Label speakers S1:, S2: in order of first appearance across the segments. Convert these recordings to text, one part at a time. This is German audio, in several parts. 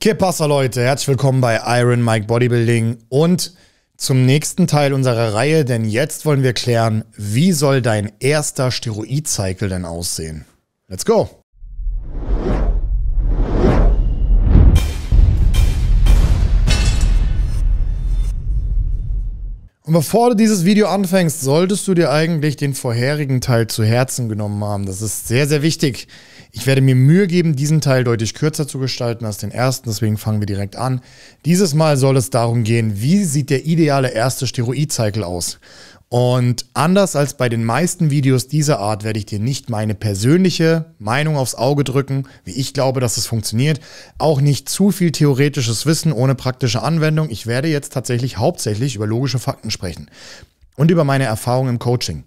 S1: Kipasser Leute, herzlich willkommen bei Iron Mike Bodybuilding und zum nächsten Teil unserer Reihe, denn jetzt wollen wir klären, wie soll dein erster Steroid-Cycle denn aussehen? Let's go! Und bevor du dieses Video anfängst, solltest du dir eigentlich den vorherigen Teil zu Herzen genommen haben. Das ist sehr, sehr wichtig. Ich werde mir Mühe geben, diesen Teil deutlich kürzer zu gestalten als den ersten, deswegen fangen wir direkt an. Dieses Mal soll es darum gehen, wie sieht der ideale erste Steroid-Cycle aus? Und anders als bei den meisten Videos dieser Art werde ich dir nicht meine persönliche Meinung aufs Auge drücken, wie ich glaube, dass es funktioniert. Auch nicht zu viel theoretisches Wissen ohne praktische Anwendung. Ich werde jetzt tatsächlich hauptsächlich über logische Fakten sprechen und über meine Erfahrung im Coaching.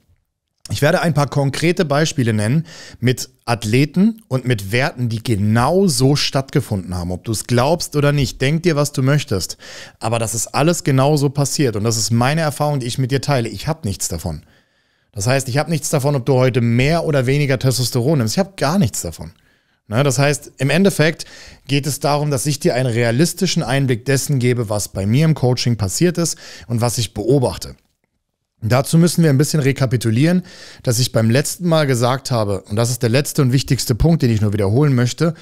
S1: Ich werde ein paar konkrete Beispiele nennen mit Athleten und mit Werten, die genau so stattgefunden haben. Ob du es glaubst oder nicht, denk dir, was du möchtest. Aber das ist alles genau so passiert und das ist meine Erfahrung, die ich mit dir teile. Ich habe nichts davon. Das heißt, ich habe nichts davon, ob du heute mehr oder weniger Testosteron nimmst. Ich habe gar nichts davon. Ne, das heißt, im Endeffekt geht es darum, dass ich dir einen realistischen Einblick dessen gebe, was bei mir im Coaching passiert ist und was ich beobachte. Dazu müssen wir ein bisschen rekapitulieren, dass ich beim letzten Mal gesagt habe, und das ist der letzte und wichtigste Punkt, den ich nur wiederholen möchte,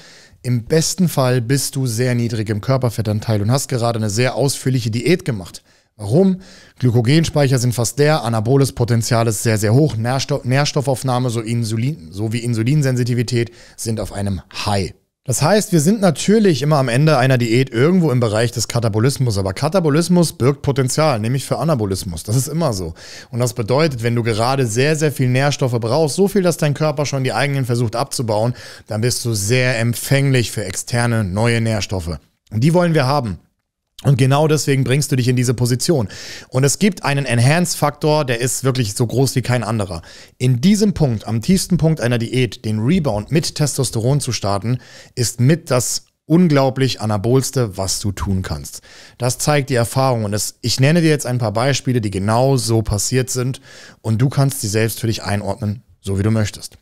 S1: im besten Fall bist du sehr niedrig im Körperfettanteil und hast gerade eine sehr ausführliche Diät gemacht. Warum? Glykogenspeicher sind fast leer, anaboles Potenzial ist sehr, sehr hoch, Nährstoff, Nährstoffaufnahme so Insulin, sowie Insulinsensitivität sind auf einem High. Das heißt, wir sind natürlich immer am Ende einer Diät irgendwo im Bereich des Katabolismus, aber Katabolismus birgt Potenzial, nämlich für Anabolismus. Das ist immer so. Und das bedeutet, wenn du gerade sehr, sehr viel Nährstoffe brauchst, so viel, dass dein Körper schon die eigenen versucht abzubauen, dann bist du sehr empfänglich für externe neue Nährstoffe. Und die wollen wir haben. Und genau deswegen bringst du dich in diese Position. Und es gibt einen Enhance-Faktor, der ist wirklich so groß wie kein anderer. In diesem Punkt, am tiefsten Punkt einer Diät, den Rebound mit Testosteron zu starten, ist mit das unglaublich anabolste, was du tun kannst. Das zeigt die Erfahrung und das, ich nenne dir jetzt ein paar Beispiele, die genau so passiert sind und du kannst sie selbst für dich einordnen, so wie du möchtest.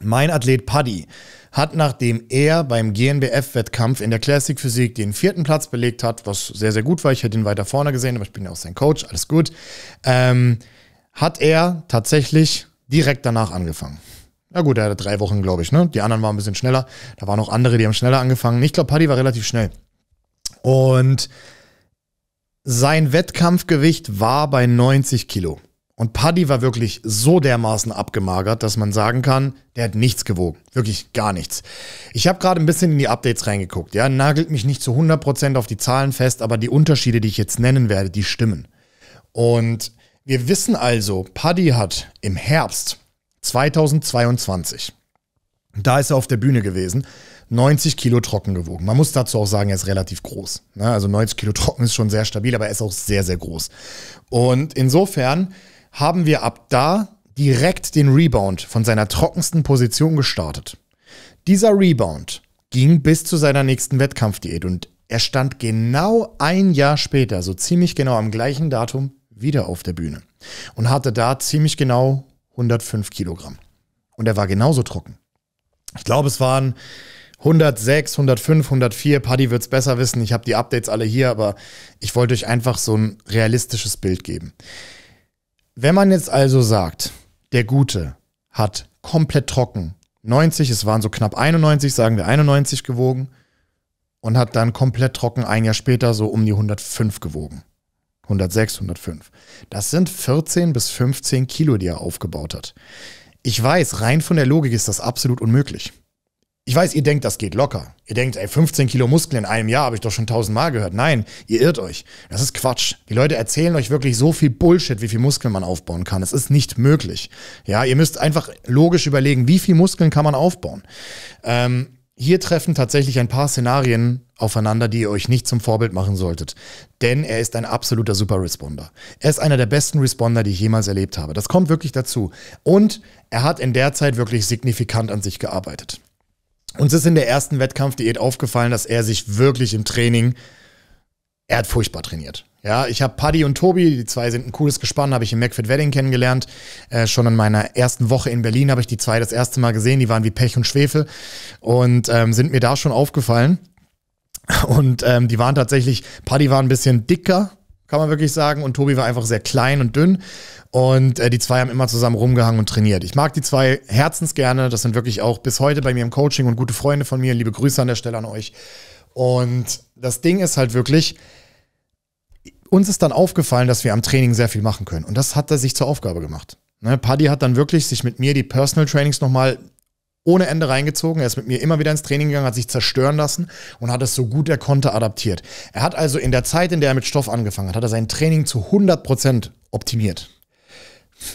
S1: Mein Athlet Paddy hat, nachdem er beim GNBF-Wettkampf in der Classic Physik den vierten Platz belegt hat, was sehr, sehr gut war, ich hätte ihn weiter vorne gesehen, aber ich bin ja auch sein Coach, alles gut, ähm, hat er tatsächlich direkt danach angefangen. Na gut, er hatte drei Wochen, glaube ich, ne? Die anderen waren ein bisschen schneller. Da waren noch andere, die haben schneller angefangen. Ich glaube, Paddy war relativ schnell. Und sein Wettkampfgewicht war bei 90 Kilo. Und Paddy war wirklich so dermaßen abgemagert, dass man sagen kann, der hat nichts gewogen. Wirklich gar nichts. Ich habe gerade ein bisschen in die Updates reingeguckt. Ja, nagelt mich nicht zu 100% auf die Zahlen fest, aber die Unterschiede, die ich jetzt nennen werde, die stimmen. Und wir wissen also, Paddy hat im Herbst 2022, da ist er auf der Bühne gewesen, 90 Kilo trocken gewogen. Man muss dazu auch sagen, er ist relativ groß. Ne? Also 90 Kilo trocken ist schon sehr stabil, aber er ist auch sehr, sehr groß. Und insofern haben wir ab da direkt den Rebound von seiner trockensten Position gestartet. Dieser Rebound ging bis zu seiner nächsten Wettkampfdiät und er stand genau ein Jahr später, so ziemlich genau am gleichen Datum, wieder auf der Bühne und hatte da ziemlich genau 105 Kilogramm. Und er war genauso trocken. Ich glaube, es waren 106, 105, 104. Paddy wird es besser wissen. Ich habe die Updates alle hier, aber ich wollte euch einfach so ein realistisches Bild geben. Wenn man jetzt also sagt, der Gute hat komplett trocken 90, es waren so knapp 91, sagen wir 91 gewogen und hat dann komplett trocken ein Jahr später so um die 105 gewogen. 106, 105. Das sind 14 bis 15 Kilo, die er aufgebaut hat. Ich weiß, rein von der Logik ist das absolut unmöglich. Ich weiß, ihr denkt, das geht locker. Ihr denkt, ey, 15 Kilo Muskeln in einem Jahr habe ich doch schon tausendmal gehört. Nein, ihr irrt euch. Das ist Quatsch. Die Leute erzählen euch wirklich so viel Bullshit, wie viel Muskeln man aufbauen kann. Es ist nicht möglich. Ja, ihr müsst einfach logisch überlegen, wie viel Muskeln kann man aufbauen. Ähm, hier treffen tatsächlich ein paar Szenarien aufeinander, die ihr euch nicht zum Vorbild machen solltet. Denn er ist ein absoluter Super-Responder. Er ist einer der besten Responder, die ich jemals erlebt habe. Das kommt wirklich dazu. Und er hat in der Zeit wirklich signifikant an sich gearbeitet. Uns ist in der ersten Wettkampfdiät aufgefallen, dass er sich wirklich im Training, er hat furchtbar trainiert. Ja, ich habe Paddy und Tobi, die zwei sind ein cooles Gespann, habe ich im McFit Wedding kennengelernt. Äh, schon in meiner ersten Woche in Berlin habe ich die zwei das erste Mal gesehen, die waren wie Pech und Schwefel und ähm, sind mir da schon aufgefallen. Und ähm, die waren tatsächlich, Paddy war ein bisschen dicker, kann man wirklich sagen. Und Tobi war einfach sehr klein und dünn. Und äh, die zwei haben immer zusammen rumgehangen und trainiert. Ich mag die zwei herzens gerne. Das sind wirklich auch bis heute bei mir im Coaching und gute Freunde von mir. Liebe Grüße an der Stelle an euch. Und das Ding ist halt wirklich, uns ist dann aufgefallen, dass wir am Training sehr viel machen können. Und das hat er sich zur Aufgabe gemacht. Ne, Paddy hat dann wirklich sich mit mir die Personal Trainings nochmal ohne Ende reingezogen. Er ist mit mir immer wieder ins Training gegangen, hat sich zerstören lassen und hat es so gut er konnte adaptiert. Er hat also in der Zeit, in der er mit Stoff angefangen hat, hat er sein Training zu 100% optimiert.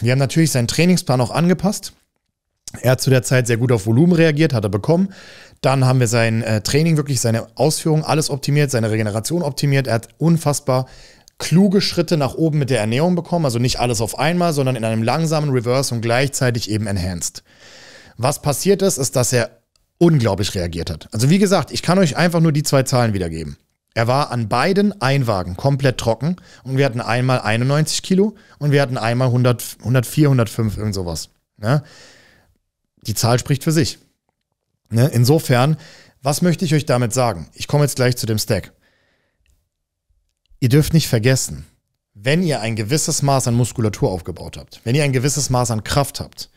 S1: Wir haben natürlich seinen Trainingsplan auch angepasst. Er hat zu der Zeit sehr gut auf Volumen reagiert, hat er bekommen. Dann haben wir sein äh, Training, wirklich seine Ausführung, alles optimiert, seine Regeneration optimiert. Er hat unfassbar kluge Schritte nach oben mit der Ernährung bekommen. Also nicht alles auf einmal, sondern in einem langsamen Reverse und gleichzeitig eben enhanced. Was passiert ist, ist, dass er unglaublich reagiert hat. Also wie gesagt, ich kann euch einfach nur die zwei Zahlen wiedergeben. Er war an beiden Einwagen komplett trocken und wir hatten einmal 91 Kilo und wir hatten einmal 100, 104, 105, irgend sowas. Ne? Die Zahl spricht für sich. Ne? Insofern, was möchte ich euch damit sagen? Ich komme jetzt gleich zu dem Stack. Ihr dürft nicht vergessen, wenn ihr ein gewisses Maß an Muskulatur aufgebaut habt, wenn ihr ein gewisses Maß an Kraft habt,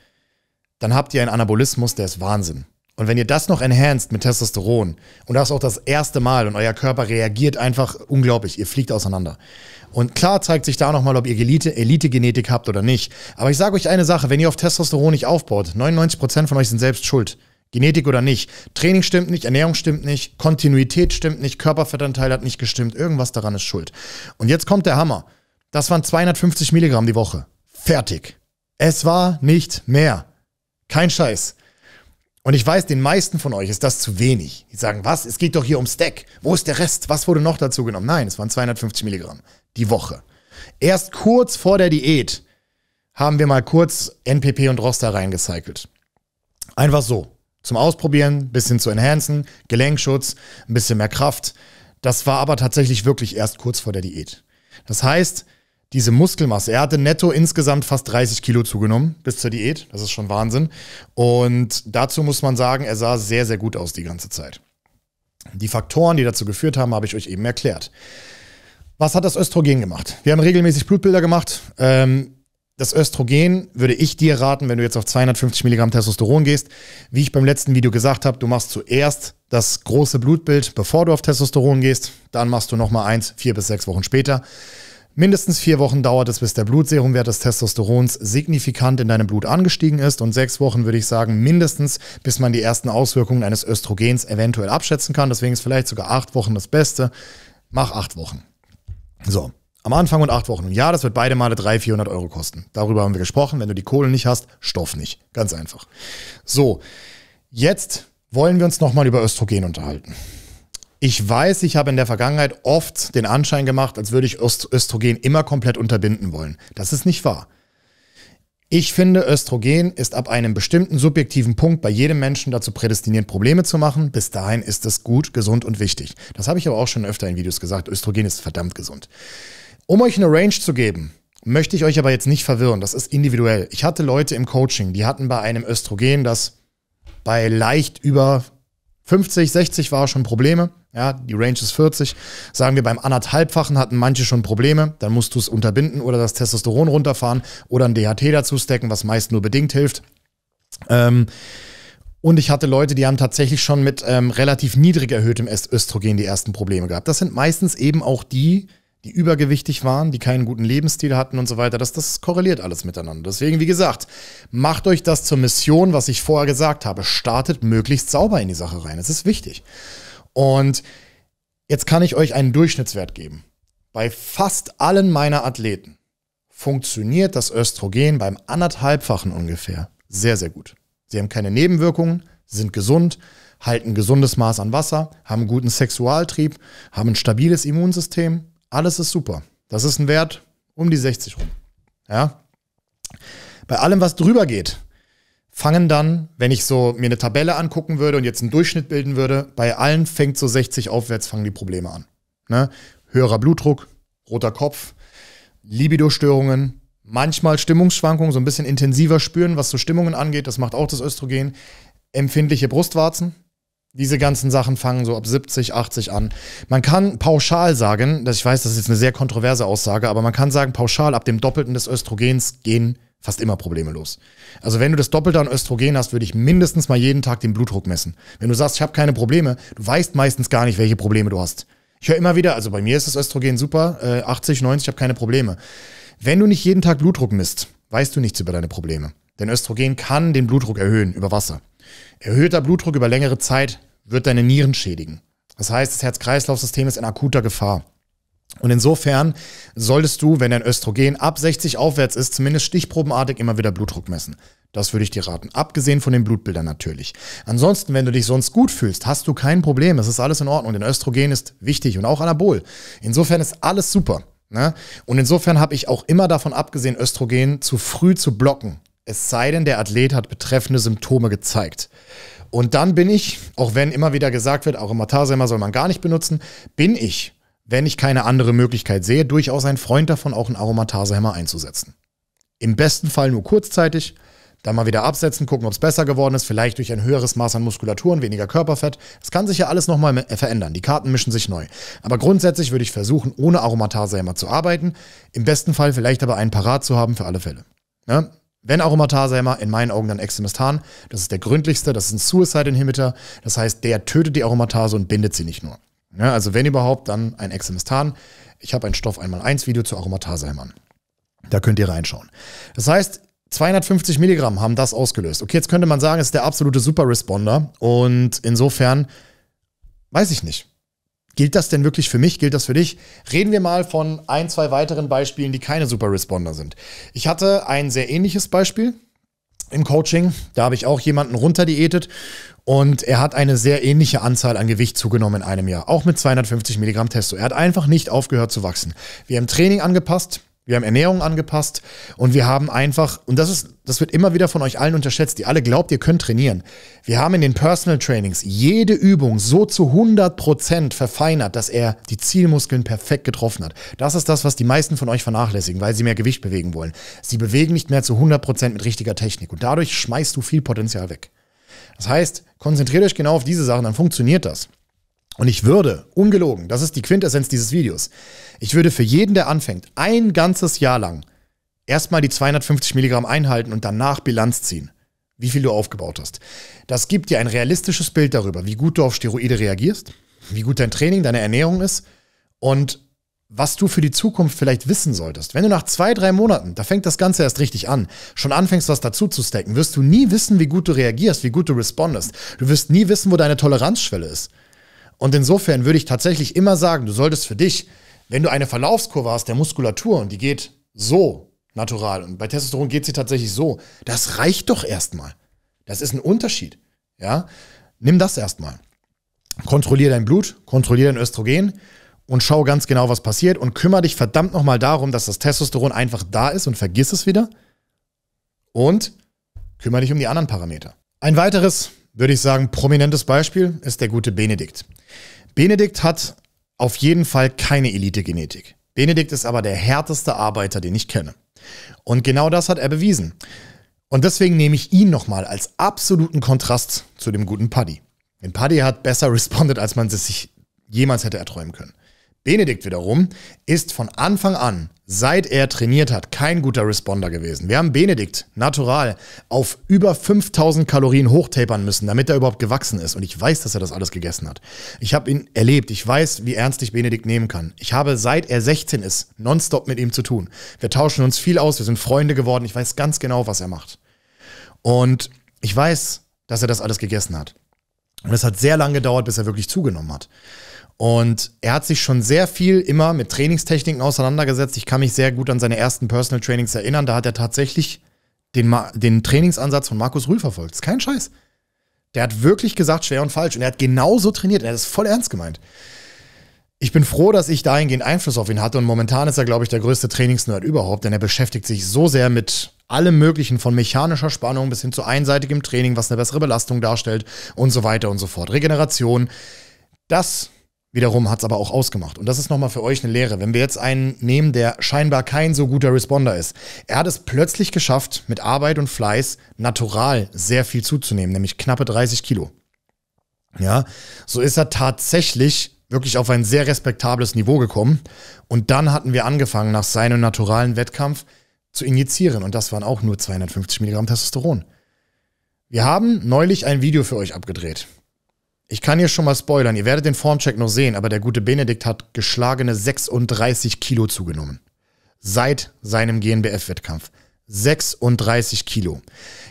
S1: dann habt ihr einen Anabolismus, der ist Wahnsinn. Und wenn ihr das noch enhanced mit Testosteron und das auch das erste Mal und euer Körper reagiert einfach unglaublich, ihr fliegt auseinander. Und klar zeigt sich da nochmal, ob ihr Elite-Genetik habt oder nicht. Aber ich sage euch eine Sache, wenn ihr auf Testosteron nicht aufbaut, 99% von euch sind selbst schuld. Genetik oder nicht. Training stimmt nicht, Ernährung stimmt nicht, Kontinuität stimmt nicht, Körperfettanteil hat nicht gestimmt, irgendwas daran ist schuld. Und jetzt kommt der Hammer. Das waren 250 Milligramm die Woche. Fertig. Es war nicht mehr. Kein Scheiß. Und ich weiß, den meisten von euch ist das zu wenig. Die sagen, was? Es geht doch hier um Stack. Wo ist der Rest? Was wurde noch dazu genommen? Nein, es waren 250 Milligramm die Woche. Erst kurz vor der Diät haben wir mal kurz NPP und Roster reingecycelt. Einfach so. Zum Ausprobieren, bisschen zu enhancen, Gelenkschutz, ein bisschen mehr Kraft. Das war aber tatsächlich wirklich erst kurz vor der Diät. Das heißt, diese Muskelmasse. Er hatte netto insgesamt fast 30 Kilo zugenommen bis zur Diät. Das ist schon Wahnsinn. Und dazu muss man sagen, er sah sehr, sehr gut aus die ganze Zeit. Die Faktoren, die dazu geführt haben, habe ich euch eben erklärt. Was hat das Östrogen gemacht? Wir haben regelmäßig Blutbilder gemacht. Ähm, das Östrogen würde ich dir raten, wenn du jetzt auf 250 Milligramm Testosteron gehst. Wie ich beim letzten Video gesagt habe, du machst zuerst das große Blutbild, bevor du auf Testosteron gehst. Dann machst du nochmal eins, vier bis sechs Wochen später. Mindestens vier Wochen dauert es, bis der Blutserumwert des Testosterons signifikant in deinem Blut angestiegen ist und sechs Wochen würde ich sagen mindestens, bis man die ersten Auswirkungen eines Östrogens eventuell abschätzen kann. Deswegen ist vielleicht sogar acht Wochen das Beste. Mach acht Wochen. So, am Anfang und acht Wochen. ja, das wird beide Male 300, 400 Euro kosten. Darüber haben wir gesprochen. Wenn du die Kohle nicht hast, stoff nicht. Ganz einfach. So, jetzt wollen wir uns nochmal über Östrogen unterhalten. Ich weiß, ich habe in der Vergangenheit oft den Anschein gemacht, als würde ich Östrogen immer komplett unterbinden wollen. Das ist nicht wahr. Ich finde, Östrogen ist ab einem bestimmten subjektiven Punkt bei jedem Menschen dazu prädestiniert, Probleme zu machen. Bis dahin ist es gut, gesund und wichtig. Das habe ich aber auch schon öfter in Videos gesagt. Östrogen ist verdammt gesund. Um euch eine Range zu geben, möchte ich euch aber jetzt nicht verwirren. Das ist individuell. Ich hatte Leute im Coaching, die hatten bei einem Östrogen, das bei leicht über 50, 60 war, schon Probleme. Ja, die Range ist 40. Sagen wir, beim anderthalbfachen hatten manche schon Probleme. Dann musst du es unterbinden oder das Testosteron runterfahren oder ein DHT dazu stecken, was meist nur bedingt hilft. Ähm, und ich hatte Leute, die haben tatsächlich schon mit ähm, relativ niedrig erhöhtem Östrogen die ersten Probleme gehabt. Das sind meistens eben auch die, die übergewichtig waren, die keinen guten Lebensstil hatten und so weiter. Das, das korreliert alles miteinander. Deswegen, wie gesagt, macht euch das zur Mission, was ich vorher gesagt habe. Startet möglichst sauber in die Sache rein. Es ist wichtig. Und jetzt kann ich euch einen Durchschnittswert geben. Bei fast allen meiner Athleten funktioniert das Östrogen beim anderthalbfachen ungefähr sehr, sehr gut. Sie haben keine Nebenwirkungen, sind gesund, halten ein gesundes Maß an Wasser, haben einen guten Sexualtrieb, haben ein stabiles Immunsystem. Alles ist super. Das ist ein Wert um die 60 rum. Ja? Bei allem, was drüber geht, fangen dann, wenn ich so mir eine Tabelle angucken würde und jetzt einen Durchschnitt bilden würde, bei allen fängt so 60 aufwärts, fangen die Probleme an. Ne? Höherer Blutdruck, roter Kopf, Libido-Störungen, manchmal Stimmungsschwankungen, so ein bisschen intensiver spüren, was so Stimmungen angeht, das macht auch das Östrogen, empfindliche Brustwarzen. Diese ganzen Sachen fangen so ab 70, 80 an. Man kann pauschal sagen, dass ich weiß, das ist jetzt eine sehr kontroverse Aussage, aber man kann sagen, pauschal ab dem Doppelten des Östrogens gehen fast immer problemlos. Also wenn du das Doppelte an Östrogen hast, würde ich mindestens mal jeden Tag den Blutdruck messen. Wenn du sagst, ich habe keine Probleme, du weißt meistens gar nicht, welche Probleme du hast. Ich höre immer wieder, also bei mir ist das Östrogen super, äh, 80, 90, ich habe keine Probleme. Wenn du nicht jeden Tag Blutdruck misst, weißt du nichts über deine Probleme. Denn Östrogen kann den Blutdruck erhöhen über Wasser. Erhöhter Blutdruck über längere Zeit wird deine Nieren schädigen. Das heißt, das Herz-Kreislauf-System ist in akuter Gefahr. Und insofern solltest du, wenn dein Östrogen ab 60 aufwärts ist, zumindest stichprobenartig immer wieder Blutdruck messen. Das würde ich dir raten. Abgesehen von den Blutbildern natürlich. Ansonsten, wenn du dich sonst gut fühlst, hast du kein Problem. Es ist alles in Ordnung. Denn Östrogen ist wichtig und auch Anabol. Insofern ist alles super. Ne? Und insofern habe ich auch immer davon abgesehen, Östrogen zu früh zu blocken. Es sei denn, der Athlet hat betreffende Symptome gezeigt. Und dann bin ich, auch wenn immer wieder gesagt wird, auch im Matarsema soll man gar nicht benutzen, bin ich wenn ich keine andere Möglichkeit sehe, durchaus ein Freund davon, auch einen Aromatasehemmer einzusetzen. Im besten Fall nur kurzzeitig, dann mal wieder absetzen, gucken, ob es besser geworden ist, vielleicht durch ein höheres Maß an Muskulatur und weniger Körperfett. Es kann sich ja alles nochmal äh, verändern. Die Karten mischen sich neu. Aber grundsätzlich würde ich versuchen, ohne Aromatasehemmer zu arbeiten. Im besten Fall vielleicht aber einen parat zu haben für alle Fälle. Ja? Ne? Wenn Aromatasehemmer, in meinen Augen dann Exemestan. Das ist der gründlichste, das ist ein Suicide Inhibitor. Das heißt, der tötet die Aromatase und bindet sie nicht nur. Ja, ne? also wenn überhaupt, dann ein Exemestan. Ich habe ein Stoff einmal 1 Video zu Aromatasehämmern. Da könnt ihr reinschauen. Das heißt, 250 Milligramm haben das ausgelöst. Okay, jetzt könnte man sagen, es ist der absolute Super-Responder. Und insofern weiß ich nicht. Gilt das denn wirklich für mich? Gilt das für dich? Reden wir mal von ein, zwei weiteren Beispielen, die keine Super-Responder sind. Ich hatte ein sehr ähnliches Beispiel im Coaching. Da habe ich auch jemanden runterdiätet und er hat eine sehr ähnliche Anzahl an Gewicht zugenommen in einem Jahr, auch mit 250 Milligramm Testo. Er hat einfach nicht aufgehört zu wachsen. Wir haben Training angepasst, wir haben Ernährung angepasst und wir haben einfach, und das ist, das wird immer wieder von euch allen unterschätzt, die alle glaubt, ihr könnt trainieren. Wir haben in den Personal Trainings jede Übung so zu 100% verfeinert, dass er die Zielmuskeln perfekt getroffen hat. Das ist das, was die meisten von euch vernachlässigen, weil sie mehr Gewicht bewegen wollen. Sie bewegen nicht mehr zu 100% mit richtiger Technik und dadurch schmeißt du viel Potenzial weg. Das heißt, konzentriert euch genau auf diese Sachen, dann funktioniert das. Und ich würde, ungelogen, das ist die Quintessenz dieses Videos, ich würde für jeden, der anfängt, ein ganzes Jahr lang erstmal die 250 Milligramm einhalten und danach Bilanz ziehen, wie viel du aufgebaut hast. Das gibt dir ein realistisches Bild darüber, wie gut du auf Steroide reagierst, wie gut dein Training, deine Ernährung ist und was du für die Zukunft vielleicht wissen solltest. Wenn du nach zwei, drei Monaten, da fängt das Ganze erst richtig an, schon anfängst, was dazu zu stacken, wirst du nie wissen, wie gut du reagierst, wie gut du respondest. Du wirst nie wissen, wo deine Toleranzschwelle ist. Und insofern würde ich tatsächlich immer sagen, du solltest für dich, wenn du eine Verlaufskurve hast der Muskulatur und die geht so natural und bei Testosteron geht sie tatsächlich so, das reicht doch erstmal. Das ist ein Unterschied. Ja? Nimm das erstmal. Kontrollier dein Blut, kontrollier dein Östrogen und schau ganz genau, was passiert und kümmere dich verdammt nochmal darum, dass das Testosteron einfach da ist und vergiss es wieder. Und kümmere dich um die anderen Parameter. Ein weiteres würde ich sagen, prominentes Beispiel ist der gute Benedikt. Benedikt hat auf jeden Fall keine Elite-Genetik. Benedikt ist aber der härteste Arbeiter, den ich kenne. Und genau das hat er bewiesen. Und deswegen nehme ich ihn nochmal als absoluten Kontrast zu dem guten Paddy. Denn Paddy hat besser responded, als man es sich jemals hätte erträumen können. Benedikt wiederum ist von Anfang an, seit er trainiert hat, kein guter Responder gewesen. Wir haben Benedikt natural auf über 5000 Kalorien hochtapern müssen, damit er überhaupt gewachsen ist. Und ich weiß, dass er das alles gegessen hat. Ich habe ihn erlebt. Ich weiß, wie ernst ich Benedikt nehmen kann. Ich habe, seit er 16 ist, nonstop mit ihm zu tun. Wir tauschen uns viel aus. Wir sind Freunde geworden. Ich weiß ganz genau, was er macht. Und ich weiß, dass er das alles gegessen hat. Und es hat sehr lange gedauert, bis er wirklich zugenommen hat. Und er hat sich schon sehr viel immer mit Trainingstechniken auseinandergesetzt. Ich kann mich sehr gut an seine ersten Personal Trainings erinnern. Da hat er tatsächlich den, Ma den Trainingsansatz von Markus Rühl verfolgt. Das Ist kein Scheiß. Der hat wirklich gesagt, schwer und falsch. Und er hat genauso trainiert. er hat es voll ernst gemeint. Ich bin froh, dass ich dahingehend Einfluss auf ihn hatte. Und momentan ist er, glaube ich, der größte Trainingsnerd überhaupt. Denn er beschäftigt sich so sehr mit allem Möglichen, von mechanischer Spannung bis hin zu einseitigem Training, was eine bessere Belastung darstellt und so weiter und so fort. Regeneration. Das Wiederum hat es aber auch ausgemacht. Und das ist nochmal für euch eine Lehre. Wenn wir jetzt einen nehmen, der scheinbar kein so guter Responder ist. Er hat es plötzlich geschafft, mit Arbeit und Fleiß natural sehr viel zuzunehmen, nämlich knappe 30 Kilo. Ja, so ist er tatsächlich wirklich auf ein sehr respektables Niveau gekommen. Und dann hatten wir angefangen, nach seinem naturalen Wettkampf zu injizieren. Und das waren auch nur 250 Milligramm Testosteron. Wir haben neulich ein Video für euch abgedreht. Ich kann hier schon mal spoilern, ihr werdet den Formcheck noch sehen, aber der gute Benedikt hat geschlagene 36 Kilo zugenommen. Seit seinem GNBF-Wettkampf. 36 Kilo.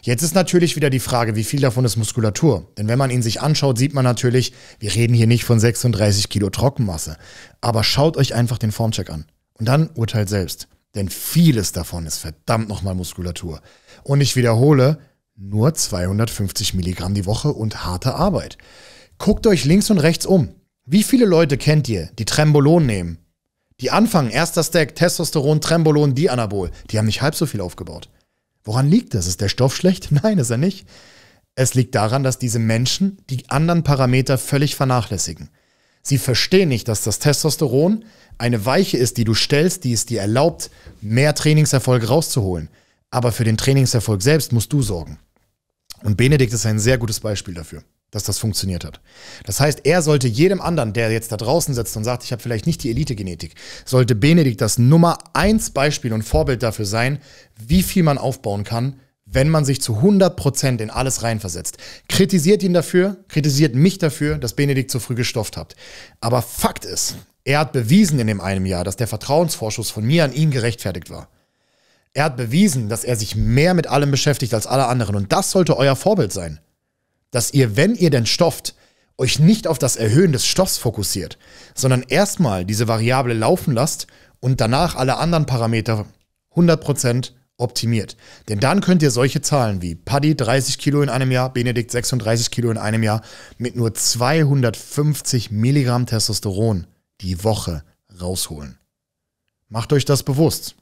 S1: Jetzt ist natürlich wieder die Frage, wie viel davon ist Muskulatur? Denn wenn man ihn sich anschaut, sieht man natürlich, wir reden hier nicht von 36 Kilo Trockenmasse. Aber schaut euch einfach den Formcheck an. Und dann urteilt selbst. Denn vieles davon ist verdammt nochmal Muskulatur. Und ich wiederhole, nur 250 Milligramm die Woche und harte Arbeit. Guckt euch links und rechts um. Wie viele Leute kennt ihr, die Trembolon nehmen? Die anfangen, erster Stack, Testosteron, Trembolon, Dianabol. Die haben nicht halb so viel aufgebaut. Woran liegt das? Ist der Stoff schlecht? Nein, ist er nicht. Es liegt daran, dass diese Menschen die anderen Parameter völlig vernachlässigen. Sie verstehen nicht, dass das Testosteron eine Weiche ist, die du stellst, die es dir erlaubt, mehr Trainingserfolg rauszuholen. Aber für den Trainingserfolg selbst musst du sorgen. Und Benedikt ist ein sehr gutes Beispiel dafür dass das funktioniert hat. Das heißt, er sollte jedem anderen, der jetzt da draußen sitzt und sagt, ich habe vielleicht nicht die Elite-Genetik, sollte Benedikt das Nummer eins Beispiel und Vorbild dafür sein, wie viel man aufbauen kann, wenn man sich zu 100% in alles reinversetzt. Kritisiert ihn dafür, kritisiert mich dafür, dass Benedikt zu früh gestofft hat. Aber Fakt ist, er hat bewiesen in dem einem Jahr, dass der Vertrauensvorschuss von mir an ihn gerechtfertigt war. Er hat bewiesen, dass er sich mehr mit allem beschäftigt als alle anderen und das sollte euer Vorbild sein dass ihr, wenn ihr denn stofft, euch nicht auf das Erhöhen des Stoffs fokussiert, sondern erstmal diese Variable laufen lasst und danach alle anderen Parameter 100% optimiert. Denn dann könnt ihr solche Zahlen wie Paddy 30 Kilo in einem Jahr, Benedikt 36 Kilo in einem Jahr mit nur 250 Milligramm Testosteron die Woche rausholen. Macht euch das bewusst.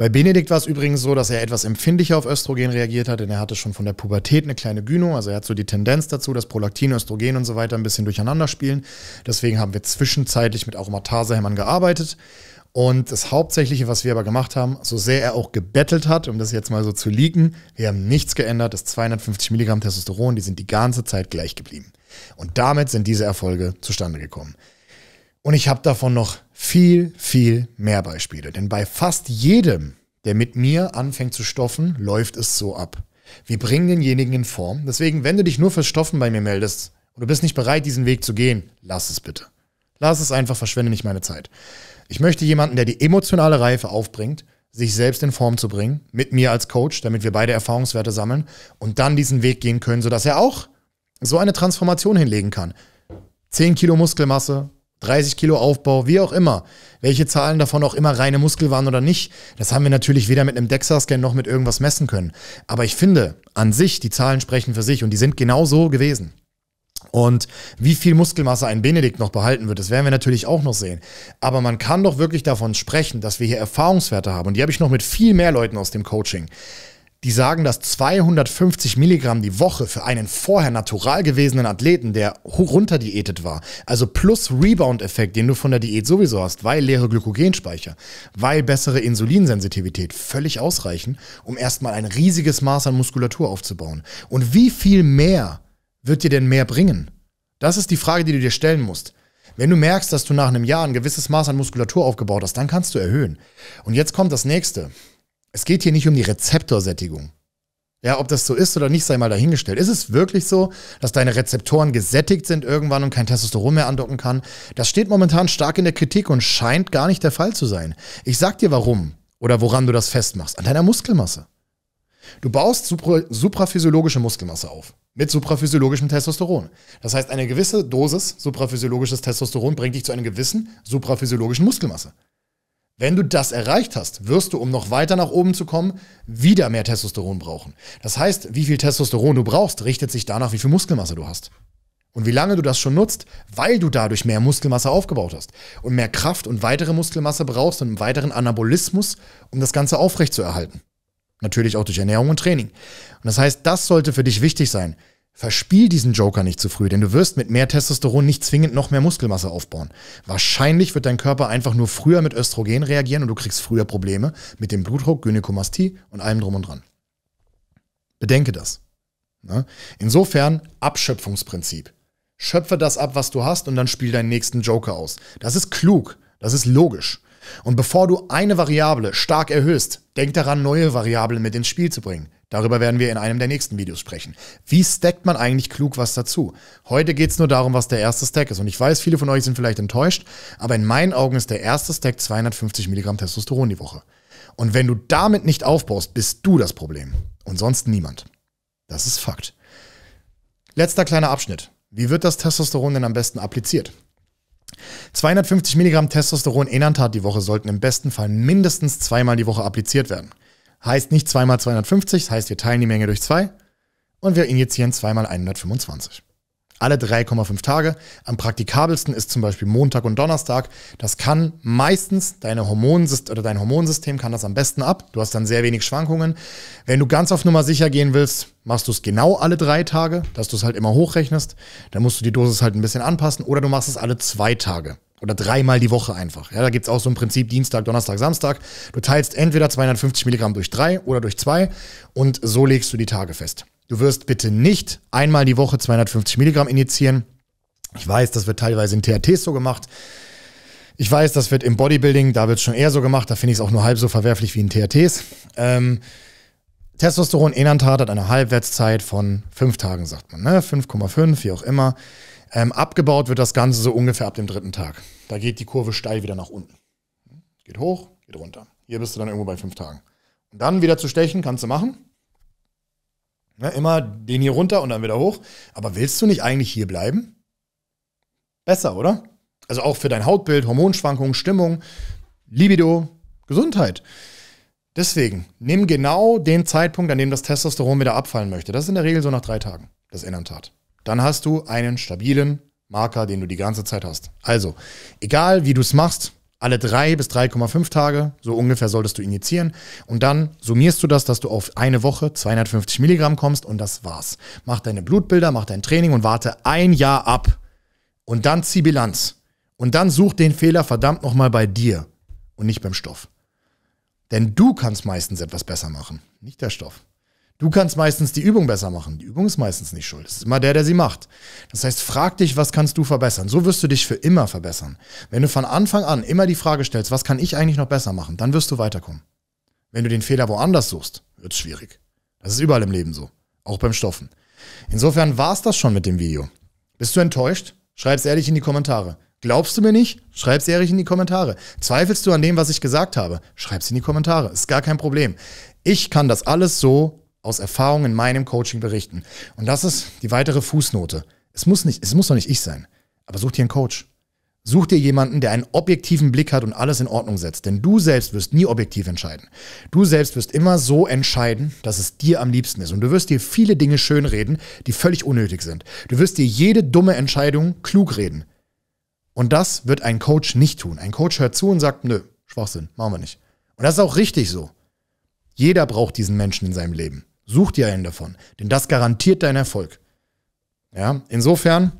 S1: Bei Benedikt war es übrigens so, dass er etwas empfindlicher auf Östrogen reagiert hat, denn er hatte schon von der Pubertät eine kleine Gyno, also er hat so die Tendenz dazu, dass Prolaktin, Östrogen und so weiter ein bisschen durcheinander spielen. Deswegen haben wir zwischenzeitlich mit Aromatasehämmern gearbeitet. Und das Hauptsächliche, was wir aber gemacht haben, so sehr er auch gebettelt hat, um das jetzt mal so zu leaken, wir haben nichts geändert. Das 250 Milligramm Testosteron, die sind die ganze Zeit gleich geblieben. Und damit sind diese Erfolge zustande gekommen. Und ich habe davon noch viel, viel mehr Beispiele. Denn bei fast jedem, der mit mir anfängt zu stoffen, läuft es so ab. Wir bringen denjenigen in Form. Deswegen, wenn du dich nur fürs Stoffen bei mir meldest und du bist nicht bereit, diesen Weg zu gehen, lass es bitte. Lass es einfach, verschwende nicht meine Zeit. Ich möchte jemanden, der die emotionale Reife aufbringt, sich selbst in Form zu bringen, mit mir als Coach, damit wir beide Erfahrungswerte sammeln und dann diesen Weg gehen können, sodass er auch so eine Transformation hinlegen kann. 10 Kilo Muskelmasse, 30 Kilo Aufbau, wie auch immer, welche Zahlen davon auch immer reine Muskel waren oder nicht, das haben wir natürlich weder mit einem DEXA-Scan noch mit irgendwas messen können. Aber ich finde, an sich, die Zahlen sprechen für sich und die sind genau so gewesen. Und wie viel Muskelmasse ein Benedikt noch behalten wird, das werden wir natürlich auch noch sehen. Aber man kann doch wirklich davon sprechen, dass wir hier Erfahrungswerte haben. Und die habe ich noch mit viel mehr Leuten aus dem Coaching. Die sagen, dass 250 Milligramm die Woche für einen vorher natural gewesenen Athleten, der runterdiätet war, also plus Rebound-Effekt, den du von der Diät sowieso hast, weil leere Glykogenspeicher, weil bessere Insulinsensitivität völlig ausreichen, um erstmal ein riesiges Maß an Muskulatur aufzubauen. Und wie viel mehr wird dir denn mehr bringen? Das ist die Frage, die du dir stellen musst. Wenn du merkst, dass du nach einem Jahr ein gewisses Maß an Muskulatur aufgebaut hast, dann kannst du erhöhen. Und jetzt kommt das nächste. Es geht hier nicht um die Rezeptorsättigung. Ja, ob das so ist oder nicht, sei mal dahingestellt. Ist es wirklich so, dass deine Rezeptoren gesättigt sind irgendwann und kein Testosteron mehr andocken kann? Das steht momentan stark in der Kritik und scheint gar nicht der Fall zu sein. Ich sag dir warum oder woran du das festmachst. An deiner Muskelmasse. Du baust supra supraphysiologische Muskelmasse auf. Mit supraphysiologischem Testosteron. Das heißt, eine gewisse Dosis supraphysiologisches Testosteron bringt dich zu einer gewissen supraphysiologischen Muskelmasse. Wenn du das erreicht hast, wirst du, um noch weiter nach oben zu kommen, wieder mehr Testosteron brauchen. Das heißt, wie viel Testosteron du brauchst, richtet sich danach, wie viel Muskelmasse du hast. Und wie lange du das schon nutzt, weil du dadurch mehr Muskelmasse aufgebaut hast und mehr Kraft und weitere Muskelmasse brauchst und einen weiteren Anabolismus, um das Ganze aufrechtzuerhalten. Natürlich auch durch Ernährung und Training. Und das heißt, das sollte für dich wichtig sein. Verspiel diesen Joker nicht zu früh, denn du wirst mit mehr Testosteron nicht zwingend noch mehr Muskelmasse aufbauen. Wahrscheinlich wird dein Körper einfach nur früher mit Östrogen reagieren und du kriegst früher Probleme mit dem Blutdruck, Gynäkomastie und allem drum und dran. Bedenke das. Ne? Insofern Abschöpfungsprinzip. Schöpfe das ab, was du hast und dann spiel deinen nächsten Joker aus. Das ist klug, das ist logisch. Und bevor du eine Variable stark erhöhst, denk daran, neue Variablen mit ins Spiel zu bringen. Darüber werden wir in einem der nächsten Videos sprechen. Wie stackt man eigentlich klug was dazu? Heute geht's nur darum, was der erste Stack ist. Und ich weiß, viele von euch sind vielleicht enttäuscht, aber in meinen Augen ist der erste Stack 250 Milligramm Testosteron die Woche. Und wenn du damit nicht aufbaust, bist du das Problem. Und sonst niemand. Das ist Fakt. Letzter kleiner Abschnitt. Wie wird das Testosteron denn am besten appliziert? 250 Milligramm Testosteron Enantat die Woche sollten im besten Fall mindestens zweimal die Woche appliziert werden. Heißt nicht 2 mal 250, das heißt, wir teilen die Menge durch 2 und wir injizieren 2 mal 125. Alle 3,5 Tage. Am praktikabelsten ist zum Beispiel Montag und Donnerstag. Das kann meistens deine Hormonsystem oder dein Hormonsystem kann das am besten ab. Du hast dann sehr wenig Schwankungen. Wenn du ganz auf Nummer sicher gehen willst, machst du es genau alle drei Tage, dass du es halt immer hochrechnest. Dann musst du die Dosis halt ein bisschen anpassen oder du machst es alle zwei Tage. Oder dreimal die Woche einfach. Ja, da gibt es auch so ein Prinzip Dienstag, Donnerstag, Samstag. Du teilst entweder 250 Milligramm durch drei oder durch zwei und so legst du die Tage fest. Du wirst bitte nicht einmal die Woche 250 Milligramm injizieren. Ich weiß, das wird teilweise in TRTs so gemacht. Ich weiß, das wird im Bodybuilding, da wird es schon eher so gemacht. Da finde ich es auch nur halb so verwerflich wie in TRTs. Ähm, Testosteron-Enantat hat eine Halbwertszeit von fünf Tagen, sagt man. Ne? 5,5, wie auch immer. Ähm, abgebaut wird das Ganze so ungefähr ab dem dritten Tag. Da geht die Kurve steil wieder nach unten. Geht hoch, geht runter. Hier bist du dann irgendwo bei fünf Tagen. Und dann wieder zu stechen, kannst du machen. Ne? immer den hier runter und dann wieder hoch. Aber willst du nicht eigentlich hier bleiben? Besser, oder? Also auch für dein Hautbild, Hormonschwankungen, Stimmung, Libido, Gesundheit. Deswegen, nimm genau den Zeitpunkt, an dem das Testosteron wieder abfallen möchte. Das ist in der Regel so nach drei Tagen, das Enantat. Dann hast du einen stabilen Marker, den du die ganze Zeit hast. Also, egal wie du es machst, alle drei bis 3,5 Tage, so ungefähr solltest du injizieren. Und dann summierst du das, dass du auf eine Woche 250 Milligramm kommst und das war's. Mach deine Blutbilder, mach dein Training und warte ein Jahr ab. Und dann zieh Bilanz. Und dann such den Fehler verdammt nochmal bei dir und nicht beim Stoff. Denn du kannst meistens etwas besser machen, nicht der Stoff. Du kannst meistens die Übung besser machen. Die Übung ist meistens nicht schuld. Es ist immer der, der sie macht. Das heißt, frag dich, was kannst du verbessern? So wirst du dich für immer verbessern. Wenn du von Anfang an immer die Frage stellst, was kann ich eigentlich noch besser machen, dann wirst du weiterkommen. Wenn du den Fehler woanders suchst, wird's schwierig. Das ist überall im Leben so. Auch beim Stoffen. Insofern war's das schon mit dem Video. Bist du enttäuscht? Schreib's ehrlich in die Kommentare. Glaubst du mir nicht? Schreib's ehrlich in die Kommentare. Zweifelst du an dem, was ich gesagt habe? Schreib's in die Kommentare. Ist gar kein Problem. Ich kann das alles so aus Erfahrung in meinem Coaching berichten. Und das ist die weitere Fußnote. Es muss nicht, es muss doch nicht ich sein. Aber such dir einen Coach. Such dir jemanden, der einen objektiven Blick hat und alles in Ordnung setzt. Denn du selbst wirst nie objektiv entscheiden. Du selbst wirst immer so entscheiden, dass es dir am liebsten ist. Und du wirst dir viele Dinge schönreden, die völlig unnötig sind. Du wirst dir jede dumme Entscheidung klug reden. Und das wird ein Coach nicht tun. Ein Coach hört zu und sagt, nö, Schwachsinn, machen wir nicht. Und das ist auch richtig so. Jeder braucht diesen Menschen in seinem Leben. Such dir einen davon, denn das garantiert deinen Erfolg. Ja, insofern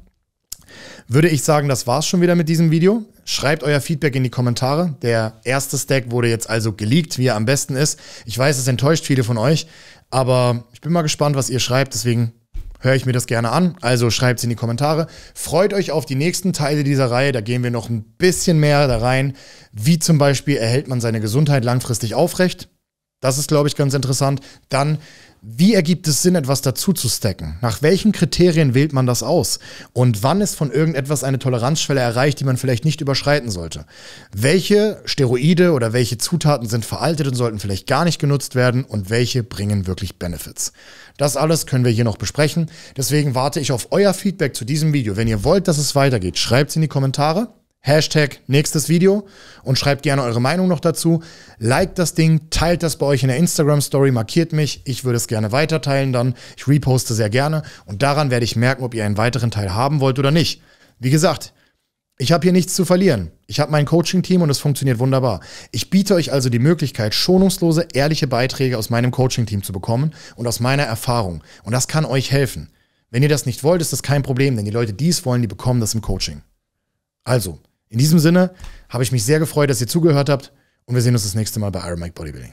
S1: würde ich sagen, das war's schon wieder mit diesem Video. Schreibt euer Feedback in die Kommentare. Der erste Stack wurde jetzt also geleakt, wie er am besten ist. Ich weiß, es enttäuscht viele von euch, aber ich bin mal gespannt, was ihr schreibt. Deswegen höre ich mir das gerne an. Also schreibt es in die Kommentare. Freut euch auf die nächsten Teile dieser Reihe. Da gehen wir noch ein bisschen mehr da rein. Wie zum Beispiel erhält man seine Gesundheit langfristig aufrecht? Das ist, glaube ich, ganz interessant. Dann, wie ergibt es Sinn, etwas dazu zu stacken? Nach welchen Kriterien wählt man das aus? Und wann ist von irgendetwas eine Toleranzschwelle erreicht, die man vielleicht nicht überschreiten sollte? Welche Steroide oder welche Zutaten sind veraltet und sollten vielleicht gar nicht genutzt werden? Und welche bringen wirklich Benefits? Das alles können wir hier noch besprechen. Deswegen warte ich auf euer Feedback zu diesem Video. Wenn ihr wollt, dass es weitergeht, schreibt es in die Kommentare. Hashtag nächstes Video und schreibt gerne eure Meinung noch dazu. Liked das Ding, teilt das bei euch in der Instagram Story, markiert mich. Ich würde es gerne weiterteilen dann. Ich reposte sehr gerne und daran werde ich merken, ob ihr einen weiteren Teil haben wollt oder nicht. Wie gesagt, ich habe hier nichts zu verlieren. Ich habe mein Coaching-Team und es funktioniert wunderbar. Ich biete euch also die Möglichkeit, schonungslose, ehrliche Beiträge aus meinem Coaching-Team zu bekommen und aus meiner Erfahrung. Und das kann euch helfen. Wenn ihr das nicht wollt, ist das kein Problem, denn die Leute, die es wollen, die bekommen das im Coaching. Also, in diesem Sinne habe ich mich sehr gefreut, dass ihr zugehört habt und wir sehen uns das nächste Mal bei Iron Mike Bodybuilding.